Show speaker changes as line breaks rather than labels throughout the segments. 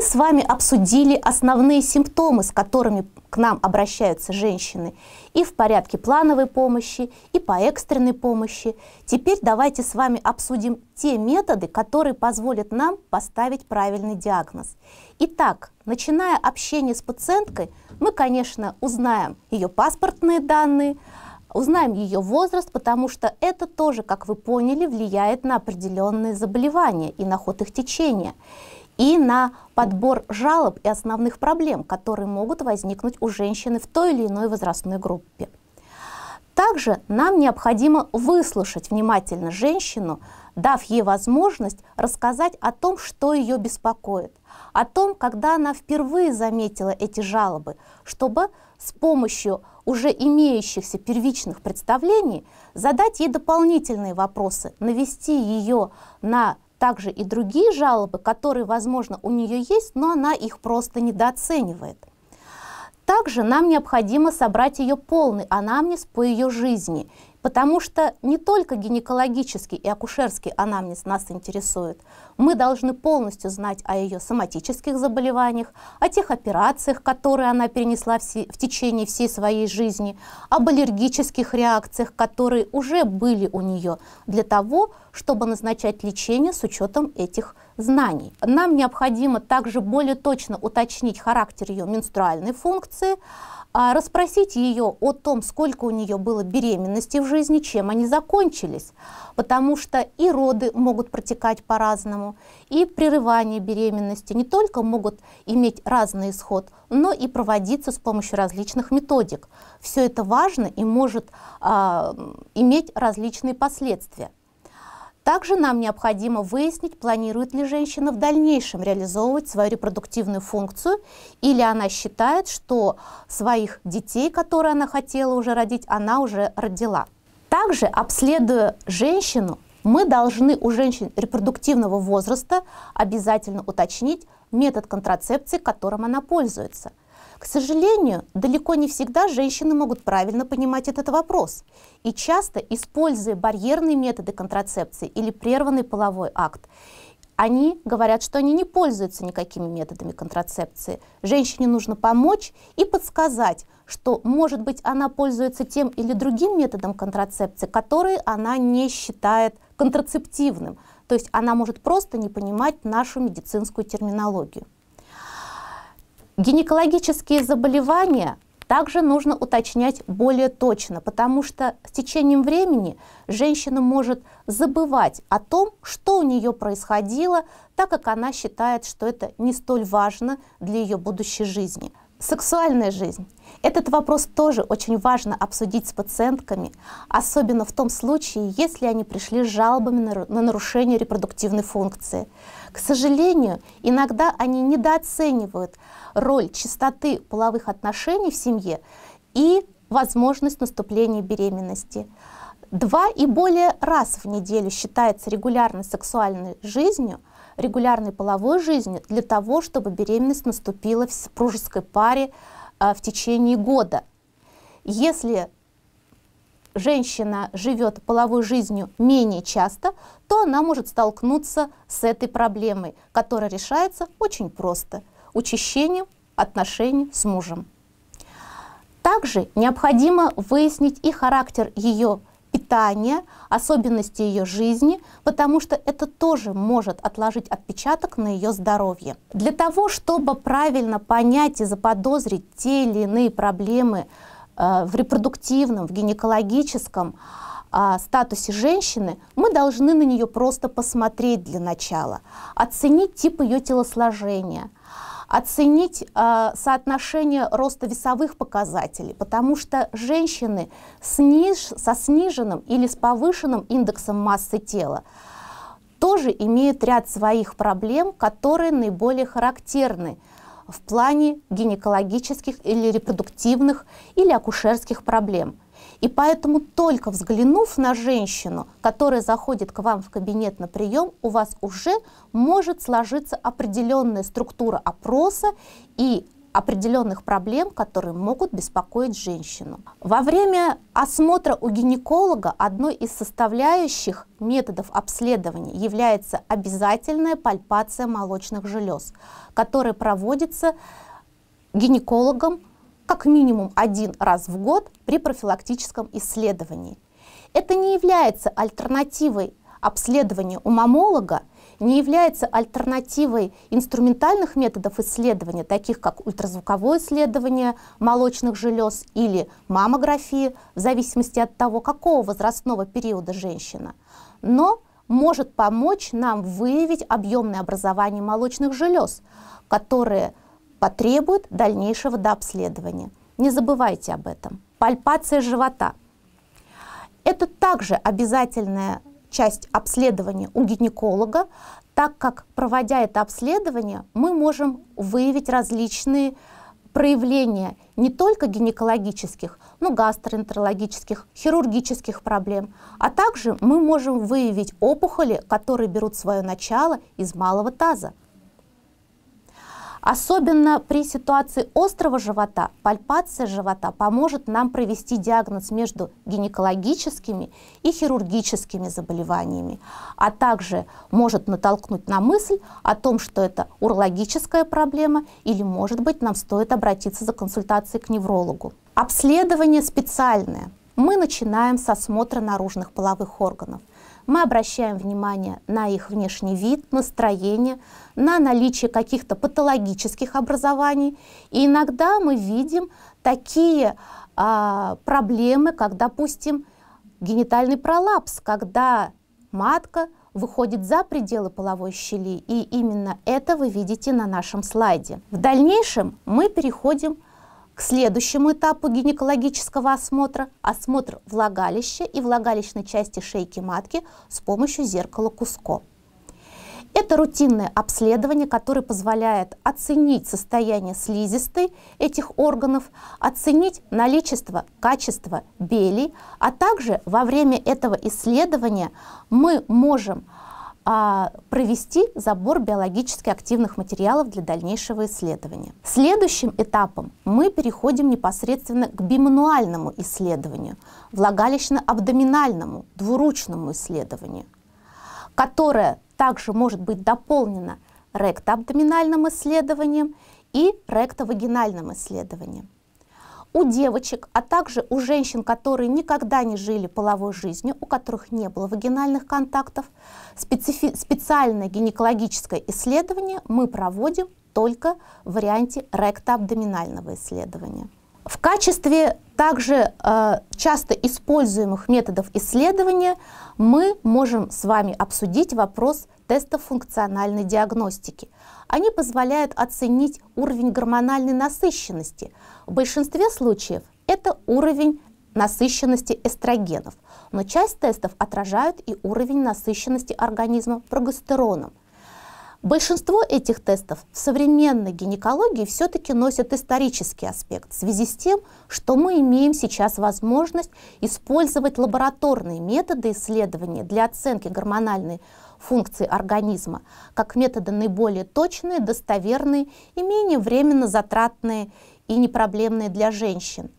мы с вами обсудили основные симптомы, с которыми к нам обращаются женщины и в порядке плановой помощи, и по экстренной помощи. Теперь давайте с вами обсудим те методы, которые позволят нам поставить правильный диагноз. Итак, начиная общение с пациенткой, мы, конечно, узнаем ее паспортные данные, узнаем ее возраст, потому что это тоже, как вы поняли, влияет на определенные заболевания и на ход их течения и на подбор жалоб и основных проблем, которые могут возникнуть у женщины в той или иной возрастной группе. Также нам необходимо выслушать внимательно женщину, дав ей возможность рассказать о том, что ее беспокоит, о том, когда она впервые заметила эти жалобы, чтобы с помощью уже имеющихся первичных представлений задать ей дополнительные вопросы, навести ее на также и другие жалобы, которые, возможно, у нее есть, но она их просто недооценивает. Также нам необходимо собрать ее полный анамнез по ее жизни Потому что не только гинекологический и акушерский анамнез нас интересует. Мы должны полностью знать о ее соматических заболеваниях, о тех операциях, которые она перенесла в, в течение всей своей жизни, об аллергических реакциях, которые уже были у нее, для того, чтобы назначать лечение с учетом этих знаний. Нам необходимо также более точно уточнить характер ее менструальной функции, а, расспросить ее о том, сколько у нее было беременностей в жизни, чем они закончились, потому что и роды могут протекать по-разному, и прерывание беременности не только могут иметь разный исход, но и проводиться с помощью различных методик. Все это важно и может а, иметь различные последствия. Также нам необходимо выяснить, планирует ли женщина в дальнейшем реализовывать свою репродуктивную функцию, или она считает, что своих детей, которые она хотела уже родить, она уже родила. Также, обследуя женщину, мы должны у женщин репродуктивного возраста обязательно уточнить метод контрацепции, которым она пользуется – к сожалению, далеко не всегда женщины могут правильно понимать этот вопрос. И часто, используя барьерные методы контрацепции или прерванный половой акт, они говорят, что они не пользуются никакими методами контрацепции. Женщине нужно помочь и подсказать, что, может быть, она пользуется тем или другим методом контрацепции, который она не считает контрацептивным. То есть она может просто не понимать нашу медицинскую терминологию. Гинекологические заболевания также нужно уточнять более точно, потому что с течением времени женщина может забывать о том, что у нее происходило, так как она считает, что это не столь важно для ее будущей жизни. Сексуальная жизнь. Этот вопрос тоже очень важно обсудить с пациентками, особенно в том случае, если они пришли с жалобами на нарушение репродуктивной функции. К сожалению, иногда они недооценивают роль чистоты половых отношений в семье и возможность наступления беременности. Два и более раз в неделю считается регулярной сексуальной жизнью, регулярной половой жизни для того, чтобы беременность наступила в супружеской паре а, в течение года. Если женщина живет половой жизнью менее часто, то она может столкнуться с этой проблемой, которая решается очень просто – учащением отношений с мужем. Также необходимо выяснить и характер ее воспитания, особенности ее жизни, потому что это тоже может отложить отпечаток на ее здоровье. Для того, чтобы правильно понять и заподозрить те или иные проблемы э, в репродуктивном, в гинекологическом а, статусе женщины, мы должны на нее просто посмотреть для начала, оценить тип ее телосложения – оценить э, соотношение роста весовых показателей, потому что женщины с со сниженным или с повышенным индексом массы тела тоже имеют ряд своих проблем, которые наиболее характерны в плане гинекологических или репродуктивных или акушерских проблем – и поэтому только взглянув на женщину, которая заходит к вам в кабинет на прием, у вас уже может сложиться определенная структура опроса и определенных проблем, которые могут беспокоить женщину. Во время осмотра у гинеколога одной из составляющих методов обследования является обязательная пальпация молочных желез, которая проводится гинекологом как минимум один раз в год при профилактическом исследовании. Это не является альтернативой обследованию у мамолога, не является альтернативой инструментальных методов исследования, таких как ультразвуковое исследование молочных желез или маммография, в зависимости от того, какого возрастного периода женщина, но может помочь нам выявить объемное образование молочных желез, которые потребует дальнейшего дообследования. Не забывайте об этом. Пальпация живота. Это также обязательная часть обследования у гинеколога, так как, проводя это обследование, мы можем выявить различные проявления не только гинекологических, но гастроэнтерологических, хирургических проблем, а также мы можем выявить опухоли, которые берут свое начало из малого таза. Особенно при ситуации острого живота пальпация живота поможет нам провести диагноз между гинекологическими и хирургическими заболеваниями, а также может натолкнуть на мысль о том, что это урологическая проблема или, может быть, нам стоит обратиться за консультацией к неврологу. Обследование специальное. Мы начинаем с осмотра наружных половых органов – мы обращаем внимание на их внешний вид, настроение, на наличие каких-то патологических образований. И иногда мы видим такие а, проблемы, как, допустим, генитальный пролапс, когда матка выходит за пределы половой щели, и именно это вы видите на нашем слайде. В дальнейшем мы переходим к следующему этапу гинекологического осмотра – осмотр влагалища и влагалищной части шейки матки с помощью зеркала Куско. Это рутинное обследование, которое позволяет оценить состояние слизистой этих органов, оценить наличие качество белей, а также во время этого исследования мы можем – а, провести забор биологически активных материалов для дальнейшего исследования. Следующим этапом мы переходим непосредственно к бимануальному исследованию, влагалищно-абдоминальному, двуручному исследованию, которое также может быть дополнено ректоабдоминальным исследованием и ректовагинальным исследованием у девочек, а также у женщин, которые никогда не жили половой жизнью, у которых не было вагинальных контактов, специфи- специальное гинекологическое исследование мы проводим только в варианте ректоабдоминального исследования. В качестве также э, часто используемых методов исследования мы можем с вами обсудить вопрос тестов функциональной диагностики. Они позволяют оценить уровень гормональной насыщенности. В большинстве случаев это уровень насыщенности эстрогенов, но часть тестов отражают и уровень насыщенности организма прогестероном – Большинство этих тестов в современной гинекологии все-таки носят исторический аспект в связи с тем, что мы имеем сейчас возможность использовать лабораторные методы исследования для оценки гормональной функции организма, как методы наиболее точные, достоверные и менее временно затратные и непроблемные для женщин.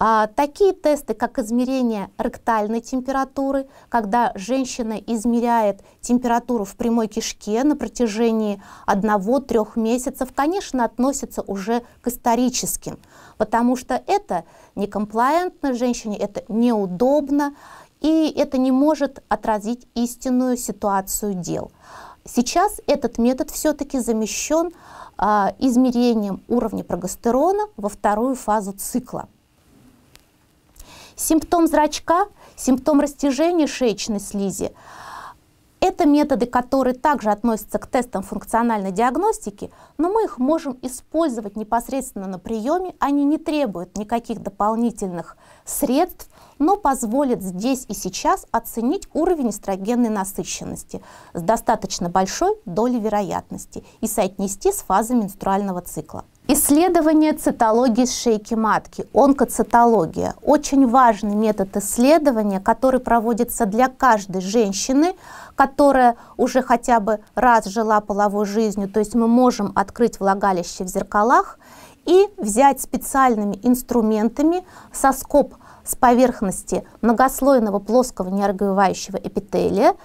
А, такие тесты, как измерение ректальной температуры, когда женщина измеряет температуру в прямой кишке на протяжении 1-3 месяцев, конечно, относятся уже к историческим, потому что это некомплаентно женщине, это неудобно, и это не может отразить истинную ситуацию дел. Сейчас этот метод все-таки замещен а, измерением уровня прогестерона во вторую фазу цикла. Симптом зрачка, симптом растяжения шеечной слизи – это методы, которые также относятся к тестам функциональной диагностики, но мы их можем использовать непосредственно на приеме, они не требуют никаких дополнительных средств, но позволят здесь и сейчас оценить уровень эстрогенной насыщенности с достаточно большой долей вероятности и соотнести с фазой менструального цикла. Исследование цитологии шейки матки, онкоцитология. Очень важный метод исследования, который проводится для каждой женщины, которая уже хотя бы раз жила половой жизнью, то есть мы можем открыть влагалище в зеркалах и взять специальными инструментами соскоб с поверхности многослойного плоского неорговевающего эпителия,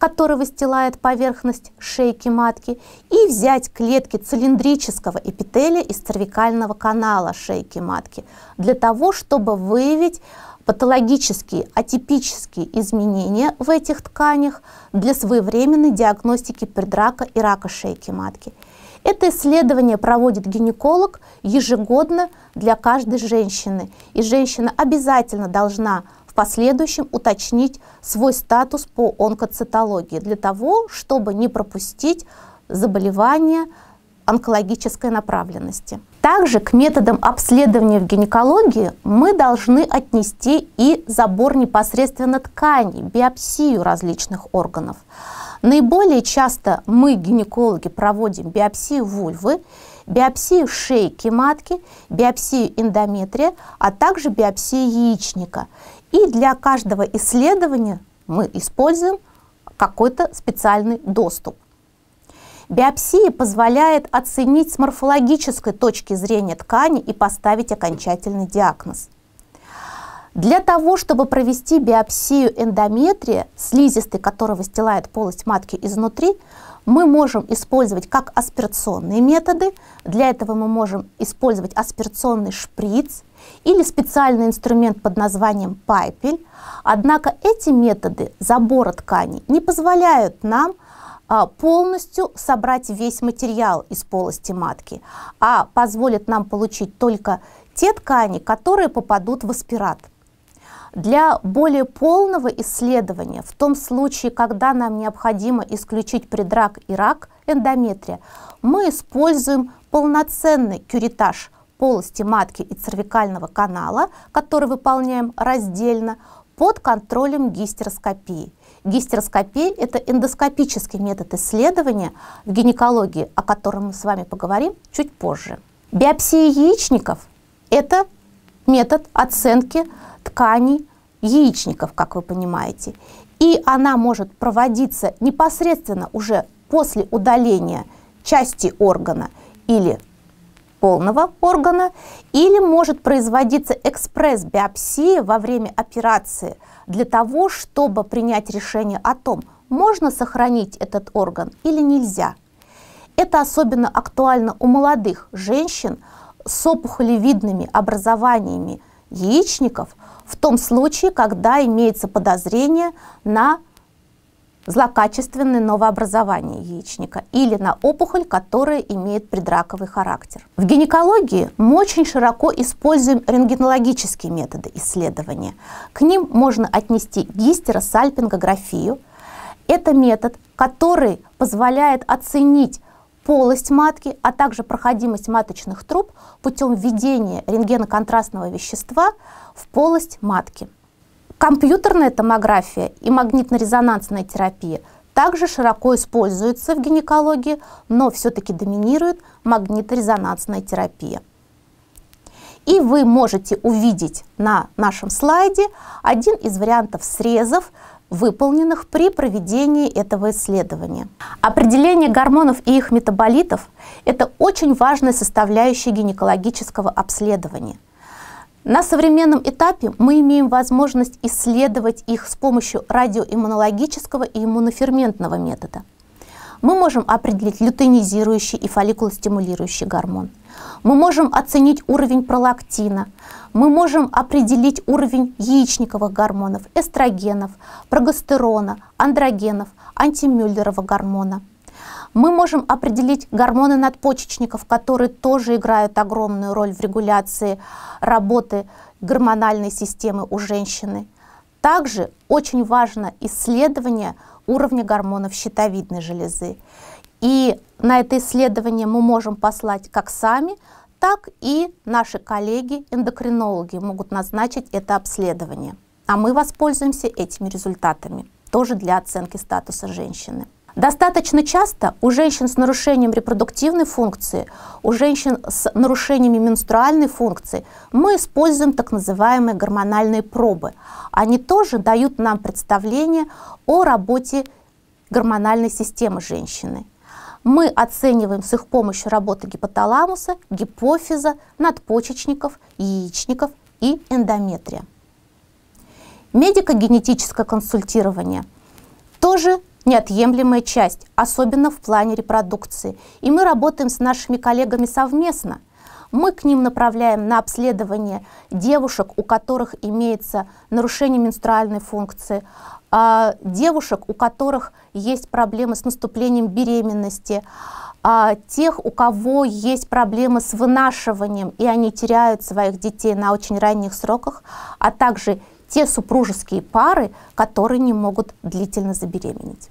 который выстилает поверхность шейки матки, и взять клетки цилиндрического эпителия из цервикального канала шейки матки для того, чтобы выявить патологические, атипические изменения в этих тканях для своевременной диагностики предрака и рака шейки матки. Это исследование проводит гинеколог ежегодно для каждой женщины. И женщина обязательно должна последующем уточнить свой статус по онкоцитологии для того, чтобы не пропустить заболевание онкологической направленности. Также к методам обследования в гинекологии мы должны отнести и забор непосредственно тканей, биопсию различных органов. Наиболее часто мы, гинекологи, проводим биопсию вульвы, биопсию шейки матки, биопсию эндометрия, а также биопсию яичника. И для каждого исследования мы используем какой-то специальный доступ. Биопсия позволяет оценить с морфологической точки зрения ткани и поставить окончательный диагноз. Для того, чтобы провести биопсию эндометрия, слизистой которая выстилает полость матки изнутри, мы можем использовать как аспирационные методы. Для этого мы можем использовать аспирационный шприц, или специальный инструмент под названием пайпель. Однако эти методы забора ткани не позволяют нам а, полностью собрать весь материал из полости матки, а позволит нам получить только те ткани, которые попадут в аспират. Для более полного исследования, в том случае, когда нам необходимо исключить предрак и рак эндометрия, мы используем полноценный кюритаж – полости матки и цервикального канала, который выполняем раздельно, под контролем гистероскопии. Гистероскопия – это эндоскопический метод исследования в гинекологии, о котором мы с вами поговорим чуть позже. Биопсия яичников – это метод оценки тканей яичников, как вы понимаете. И она может проводиться непосредственно уже после удаления части органа или полного органа или может производиться экспресс-биопсия во время операции для того, чтобы принять решение о том, можно сохранить этот орган или нельзя. Это особенно актуально у молодых женщин с опухолевидными образованиями яичников в том случае, когда имеется подозрение на злокачественное новообразование яичника или на опухоль, которая имеет предраковый характер. В гинекологии мы очень широко используем рентгенологические методы исследования. К ним можно отнести гистеросальпингографию. Это метод, который позволяет оценить полость матки, а также проходимость маточных труб путем введения рентгеноконтрастного вещества в полость матки. Компьютерная томография и магнитно-резонансная терапия также широко используются в гинекологии, но все-таки доминирует магнитно-резонансная терапия. И вы можете увидеть на нашем слайде один из вариантов срезов, выполненных при проведении этого исследования. Определение гормонов и их метаболитов – это очень важная составляющая гинекологического обследования – на современном этапе мы имеем возможность исследовать их с помощью радиоиммунологического и иммуноферментного метода. Мы можем определить лютeinизирующий и фолликулостимулирующий гормон. Мы можем оценить уровень пролактина. Мы можем определить уровень яичниковых гормонов, эстрогенов, прогестерона, андрогенов, антимюллерова гормона – мы можем определить гормоны надпочечников, которые тоже играют огромную роль в регуляции работы гормональной системы у женщины. Также очень важно исследование уровня гормонов щитовидной железы. И на это исследование мы можем послать как сами, так и наши коллеги-эндокринологи могут назначить это обследование. А мы воспользуемся этими результатами тоже для оценки статуса женщины. Достаточно часто у женщин с нарушением репродуктивной функции, у женщин с нарушениями менструальной функции мы используем так называемые гормональные пробы. Они тоже дают нам представление о работе гормональной системы женщины. Мы оцениваем с их помощью работы гипоталамуса, гипофиза, надпочечников, яичников и эндометрия. Медико-генетическое консультирование тоже неотъемлемая часть, особенно в плане репродукции. И мы работаем с нашими коллегами совместно. Мы к ним направляем на обследование девушек, у которых имеется нарушение менструальной функции, а, девушек, у которых есть проблемы с наступлением беременности, а, тех, у кого есть проблемы с вынашиванием, и они теряют своих детей на очень ранних сроках, а также те супружеские пары, которые не могут длительно забеременеть.